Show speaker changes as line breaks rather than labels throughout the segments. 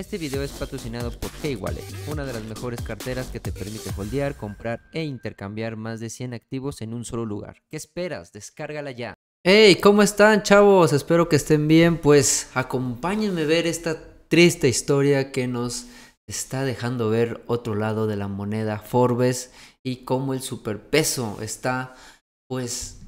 Este video es patrocinado por k una de las mejores carteras que te permite holdear, comprar e intercambiar más de 100 activos en un solo lugar. ¿Qué esperas? Descárgala ya. Hey, ¿cómo están chavos? Espero que estén bien. Pues acompáñenme a ver esta triste historia que nos está dejando ver otro lado de la moneda Forbes y cómo el superpeso está pues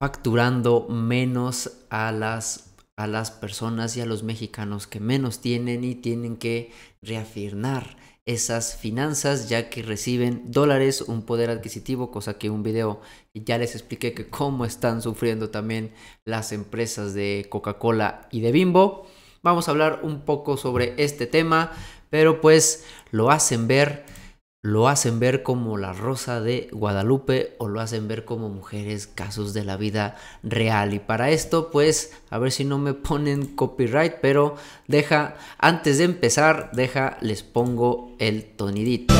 facturando menos a las a las personas y a los mexicanos que menos tienen y tienen que reafirmar esas finanzas ya que reciben dólares, un poder adquisitivo, cosa que un video ya les expliqué que cómo están sufriendo también las empresas de Coca-Cola y de Bimbo. Vamos a hablar un poco sobre este tema, pero pues lo hacen ver lo hacen ver como la rosa de Guadalupe o lo hacen ver como mujeres casos de la vida real. Y para esto, pues, a ver si no me ponen copyright, pero deja, antes de empezar, deja, les pongo el tonidito.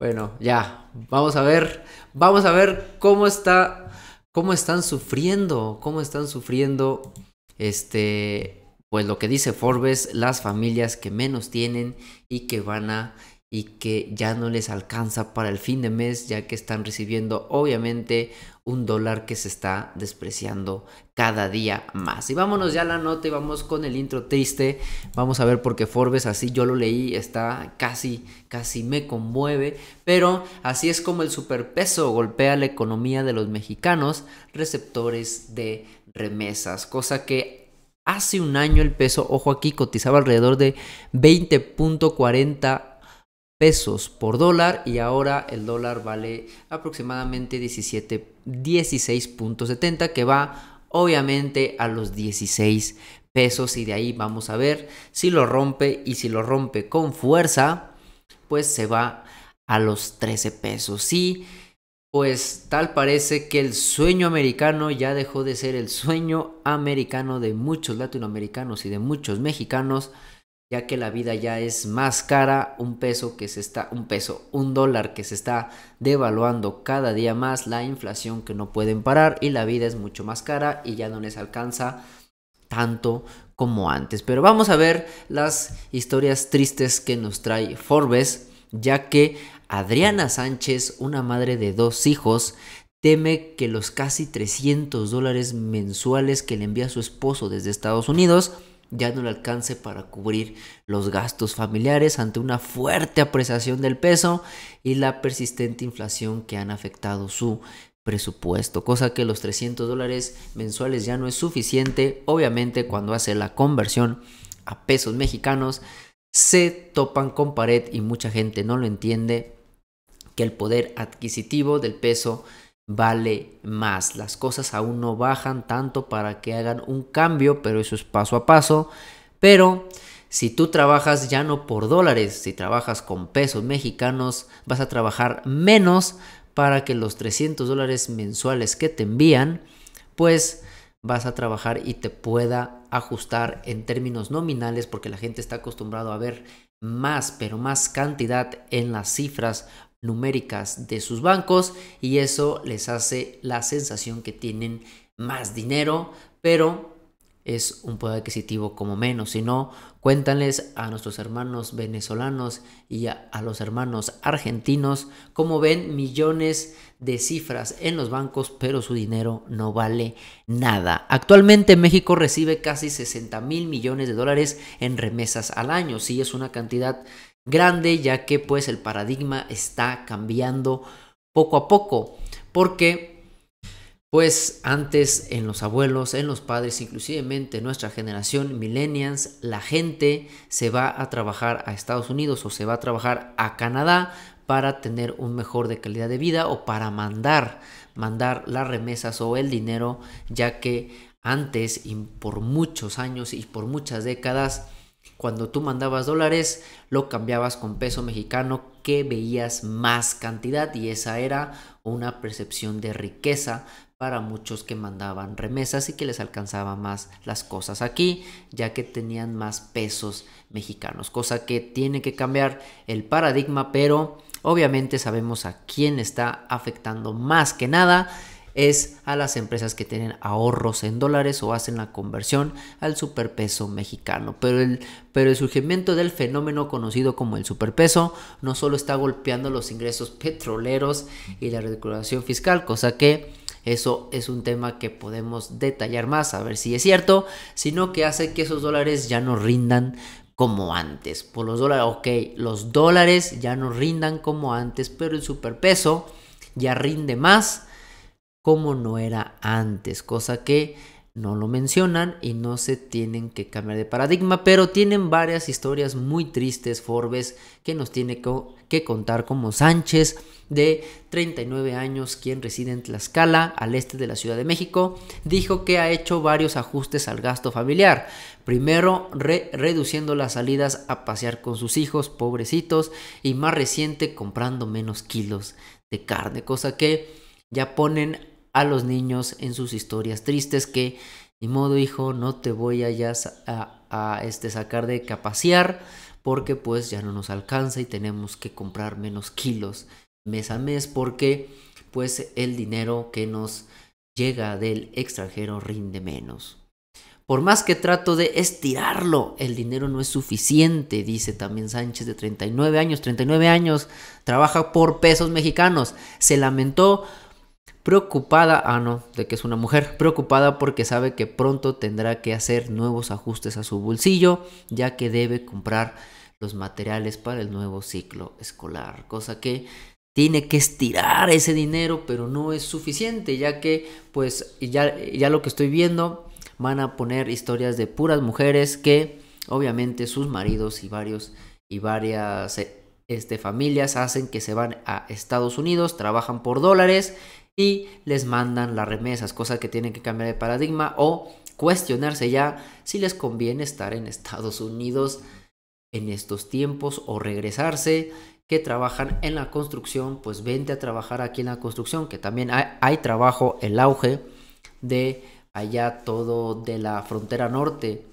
Bueno, ya, vamos a ver, vamos a ver cómo está, cómo están sufriendo, cómo están sufriendo, este, pues lo que dice Forbes, las familias que menos tienen y que van a y que ya no les alcanza para el fin de mes, ya que están recibiendo obviamente un dólar que se está despreciando cada día más. Y vámonos ya a la nota y vamos con el intro triste. Vamos a ver por qué Forbes así yo lo leí, está casi casi me conmueve, pero así es como el superpeso golpea la economía de los mexicanos receptores de remesas, cosa que Hace un año el peso, ojo aquí, cotizaba alrededor de 20.40 pesos por dólar y ahora el dólar vale aproximadamente 17, 16.70 que va obviamente a los 16 pesos y de ahí vamos a ver si lo rompe y si lo rompe con fuerza pues se va a los 13 pesos. Sí. Pues tal parece que el sueño americano ya dejó de ser el sueño americano de muchos latinoamericanos y de muchos mexicanos, ya que la vida ya es más cara, un peso que se está, un peso, un dólar que se está devaluando cada día más, la inflación que no pueden parar y la vida es mucho más cara y ya no les alcanza tanto como antes. Pero vamos a ver las historias tristes que nos trae Forbes, ya que Adriana Sánchez, una madre de dos hijos, teme que los casi 300 dólares mensuales que le envía su esposo desde Estados Unidos ya no le alcance para cubrir los gastos familiares ante una fuerte apreciación del peso y la persistente inflación que han afectado su presupuesto, cosa que los 300 dólares mensuales ya no es suficiente, obviamente cuando hace la conversión a pesos mexicanos se topan con pared y mucha gente no lo entiende el poder adquisitivo del peso vale más. Las cosas aún no bajan tanto para que hagan un cambio, pero eso es paso a paso. Pero si tú trabajas ya no por dólares, si trabajas con pesos mexicanos, vas a trabajar menos para que los 300 dólares mensuales que te envían, pues vas a trabajar y te pueda ajustar en términos nominales porque la gente está acostumbrado a ver más, pero más cantidad en las cifras numéricas de sus bancos y eso les hace la sensación que tienen más dinero, pero es un poder adquisitivo como menos. Si no, cuéntanles a nuestros hermanos venezolanos y a, los hermanos argentinos cómo ven millones de cifras en los bancos, pero su dinero no vale nada. Actualmente México recibe casi 60 mil millones de dólares en remesas al año. si es una cantidad grande, ya que pues el paradigma está cambiando poco a poco, porque pues antes en los abuelos, en los padres, inclusivemente en nuestra generación millennials, la gente se va a trabajar a Estados Unidos o se va a trabajar a Canadá para tener un mejor de calidad de vida o para mandar mandar las remesas o el dinero, ya que antes y por muchos años y por muchas décadas cuando tú mandabas dólares, lo cambiabas con peso mexicano que veías más cantidad y esa era una percepción de riqueza para muchos que mandaban remesas y que les alcanzaba más las cosas aquí, ya que tenían más pesos mexicanos, cosa que tiene que cambiar el paradigma, pero obviamente sabemos a quién está afectando más que nada es a las empresas que tienen ahorros en dólares o hacen la conversión al superpeso mexicano. Pero el, pero surgimiento del fenómeno conocido como el superpeso no solo está golpeando los ingresos petroleros y la recuperación fiscal, cosa que eso es un tema que podemos detallar más a ver si es cierto, sino que hace que esos dólares ya no rindan como antes. Por los dólares, ok, los dólares ya no rindan como antes, pero el superpeso ya rinde más como no era antes, cosa que no lo mencionan y no se tienen que cambiar de paradigma, pero tienen varias historias muy tristes, Forbes, que nos tiene que contar como Sánchez, de 39 años, quien reside en Tlaxcala, al este de la Ciudad de México, dijo que ha hecho varios ajustes al gasto familiar. Primero, reduciendo las salidas a pasear con sus hijos, pobrecitos, y más reciente, comprando menos kilos de carne, cosa que ya ponen a los niños en sus historias tristes que, ni modo hijo, no te voy a, ya a, este, sacar de capaciar porque pues ya no nos alcanza y tenemos que comprar menos kilos mes a mes porque pues el dinero que nos llega del extranjero rinde menos. Por más que trato de estirarlo, el dinero no es suficiente, dice también Sánchez de 39 años. 39 años, trabaja por pesos mexicanos. Se lamentó preocupada, ah no, de que es una mujer, preocupada porque sabe que pronto tendrá que hacer nuevos ajustes a su bolsillo, ya que debe comprar los materiales para el nuevo ciclo escolar, cosa que tiene que estirar ese dinero, pero no es suficiente, ya que pues ya, ya lo que estoy viendo van a poner historias de puras mujeres que obviamente sus maridos y varios y varias este, familias hacen que se van a Estados Unidos, trabajan por dólares y les mandan las remesas, cosa que tienen que cambiar de paradigma o cuestionarse ya si les conviene estar en Estados Unidos en estos tiempos o regresarse que trabajan en la construcción, pues vente a trabajar aquí en la construcción, que también hay, hay, trabajo, el auge de allá todo de la frontera norte,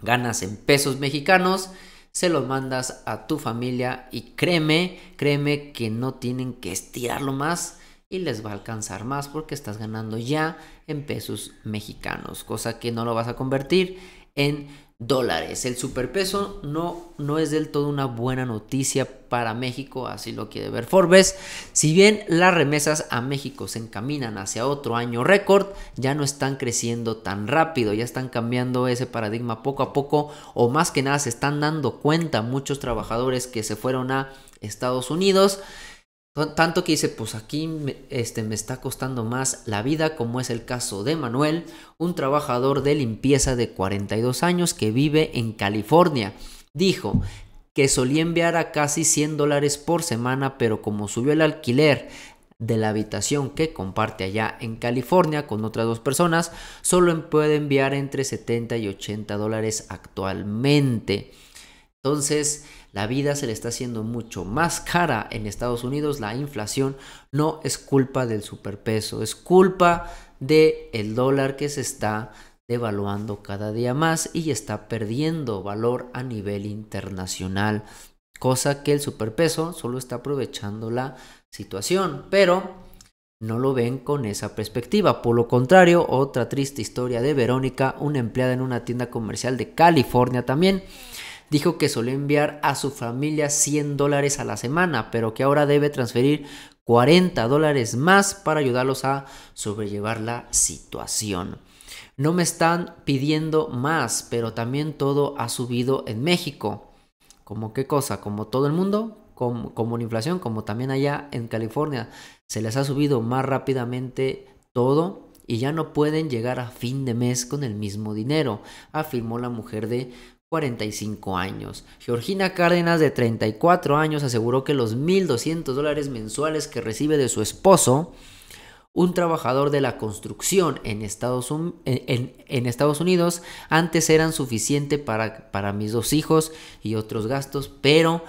ganas en pesos mexicanos, se los mandas a tu familia y créeme, créeme que no tienen que estirarlo más y les va a alcanzar más porque estás ganando ya en pesos mexicanos, cosa que no lo vas a convertir en dólares. El superpeso no, no es del todo una buena noticia para México, así lo quiere ver Forbes. Si bien las remesas a México se encaminan hacia otro año récord, ya no están creciendo tan rápido, ya están cambiando ese paradigma poco a poco o más que nada se están dando cuenta muchos trabajadores que se fueron a Estados Unidos tanto que dice, pues aquí me, este, me está costando más la vida, como es el caso de Manuel, un trabajador de limpieza de 42 años que vive en California. Dijo que solía enviar a casi 100 dólares por semana, pero como subió el alquiler de la habitación que comparte allá en California con otras dos personas, solo puede enviar entre 70 y 80 dólares actualmente. Entonces, la vida se le está haciendo mucho más cara en Estados Unidos. La inflación no es culpa del superpeso, es culpa del el dólar que se está devaluando cada día más y está perdiendo valor a nivel internacional. Cosa que el superpeso solo está aprovechando la situación. Pero no lo ven con esa perspectiva. Por lo contrario, otra triste historia de Verónica, una empleada en una tienda comercial de California también, dijo que solía enviar a su familia 100 dólares a la semana, pero que ahora debe transferir 40 dólares más para ayudarlos a sobrellevar la situación. No me están pidiendo más, pero también todo ha subido en México. ¿Cómo qué cosa? ¿Como todo el mundo? Como, como la inflación, como también allá en California. Se les ha subido más rápidamente todo y ya no pueden llegar a fin de mes con el mismo dinero, afirmó la mujer de 45 años. Georgina Cárdenas, de 34 años, aseguró que los 1.200 dólares mensuales que recibe de su esposo, un trabajador de la construcción en Estados, Unidos, antes eran suficiente para, para mis dos hijos y otros gastos, pero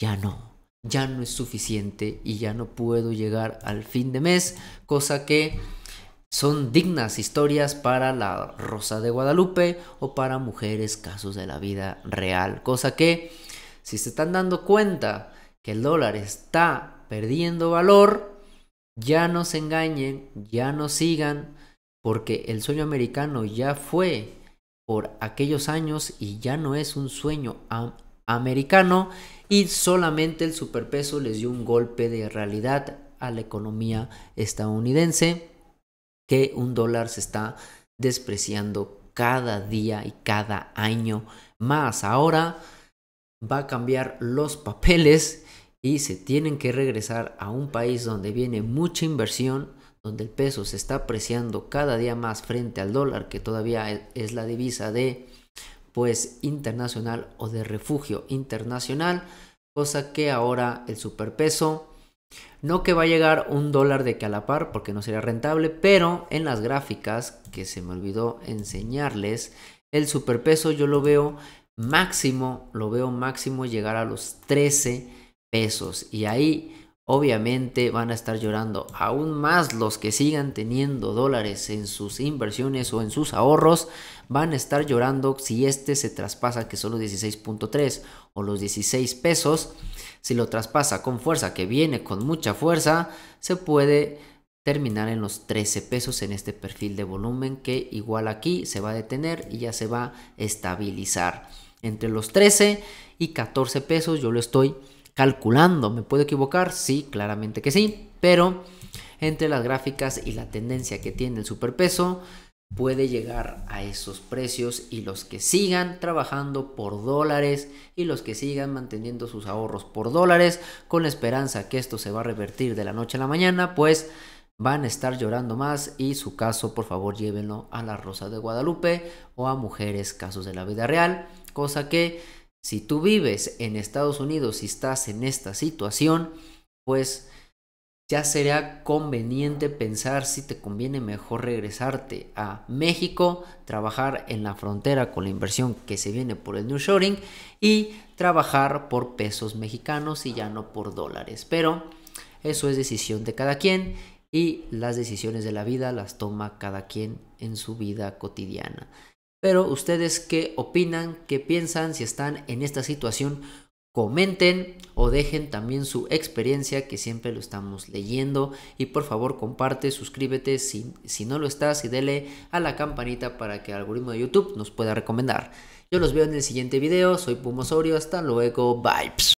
ya no. Ya no es suficiente y ya no puedo llegar al fin de mes, cosa que son dignas historias para la Rosa de Guadalupe o para mujeres casos de la vida real. Cosa que, si se están dando cuenta que el dólar está perdiendo valor, ya no se engañen, ya no sigan, porque el sueño americano ya fue por aquellos años y ya no es un sueño americano y solamente el superpeso les dio un golpe de realidad a la economía estadounidense que un dólar se está despreciando cada día y cada año más. Ahora va a cambiar los papeles y se tienen que regresar a un país donde viene mucha inversión, donde el peso se está apreciando cada día más frente al dólar, que todavía e, es la divisa de pues internacional o de refugio internacional, cosa que ahora el superpeso no que va a llegar un dólar de que a la par, porque no sería rentable, pero en las gráficas que se me olvidó enseñarles, el superpeso yo lo veo máximo, lo veo máximo llegar a los 13 pesos. Y ahí obviamente van a estar llorando aún más los que sigan teniendo dólares en sus inversiones o en sus ahorros van a estar llorando si este se traspasa que son los 16.3 o los 16 pesos si lo traspasa con fuerza que viene con mucha fuerza se puede terminar en los 13 pesos en este perfil de volumen que igual aquí se va a detener y ya se va a estabilizar entre los 13 y 14 pesos yo lo estoy calculando. ¿Me puedo equivocar? Sí, claramente que sí, pero entre las gráficas y la tendencia que tiene el superpeso, puede llegar a esos precios y los que sigan trabajando por dólares y los que sigan manteniendo sus ahorros por dólares con la esperanza que esto se va a revertir de la noche a la mañana, pues van a estar llorando más y su caso por favor llévenlo a la Rosa de Guadalupe o a mujeres casos de la vida real, cosa que si tú vives en Estados Unidos y estás en esta situación, pues ya sería conveniente pensar si te conviene mejor regresarte a México, trabajar en la frontera con la inversión que se viene por el New Shoring y trabajar por pesos mexicanos y ya no por dólares. Pero eso es decisión de cada quien y las decisiones de la vida las toma cada quien en su vida cotidiana. Pero ustedes qué opinan, qué piensan, si están en esta situación, comenten o dejen también su experiencia que siempre lo estamos leyendo y por favor comparte, suscríbete si, no lo estás y dele a la campanita para que el algoritmo de YouTube nos pueda recomendar. Yo los veo en el siguiente video, soy Pumosorio, hasta luego, bye.